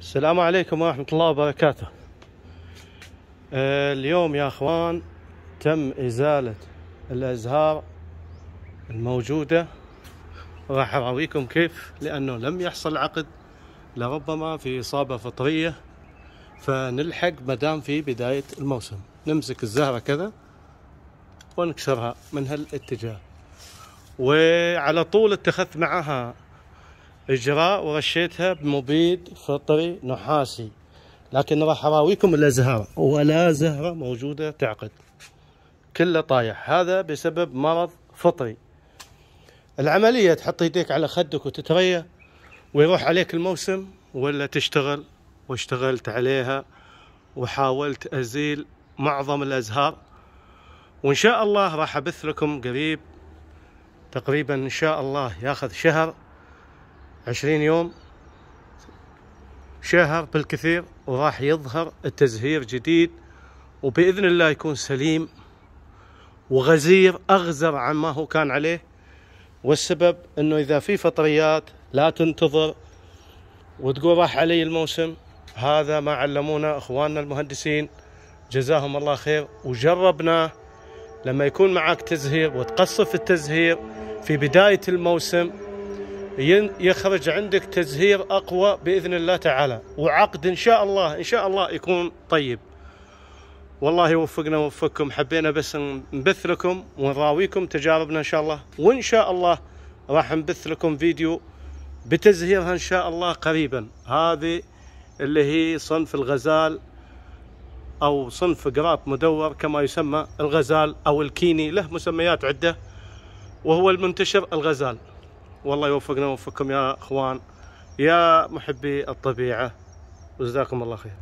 السلام عليكم ورحمة الله وبركاته آه، اليوم يا اخوان تم ازالة الازهار الموجودة راح اراويكم كيف لانه لم يحصل عقد لربما في اصابة فطرية فنلحق مدام في بداية الموسم نمسك الزهرة كذا ونكسرها من هالاتجاه وعلى طول اتخذت معها اجراء ورشيتها بمبيد فطري نحاسي لكن راح اراويكم الا زهره ولا زهره موجوده تعقد كله طايح هذا بسبب مرض فطري العمليه تحط يديك على خدك وتتريى ويروح عليك الموسم ولا تشتغل واشتغلت عليها وحاولت ازيل معظم الازهار وان شاء الله راح ابث لكم قريب تقريبا ان شاء الله ياخذ شهر 20 يوم شهر بالكثير وراح يظهر التزهير جديد وبإذن الله يكون سليم وغزير أغزر عما هو كان عليه والسبب أنه إذا في فطريات لا تنتظر وتقول راح علي الموسم هذا ما علمونا إخواننا المهندسين جزاهم الله خير وجربناه لما يكون معك تزهير وتقصف التزهير في بداية الموسم يخرج عندك تزهير اقوى باذن الله تعالى وعقد ان شاء الله ان شاء الله يكون طيب والله يوفقنا ويوفقكم حبينا بس نبث لكم ونراويكم تجاربنا ان شاء الله وان شاء الله راح نبث لكم فيديو بتزهيرها ان شاء الله قريبا هذه اللي هي صنف الغزال او صنف قراب مدور كما يسمى الغزال او الكيني له مسميات عده وهو المنتشر الغزال والله يوفقنا ووفقكم يا اخوان يا محبي الطبيعه وجزاكم الله خير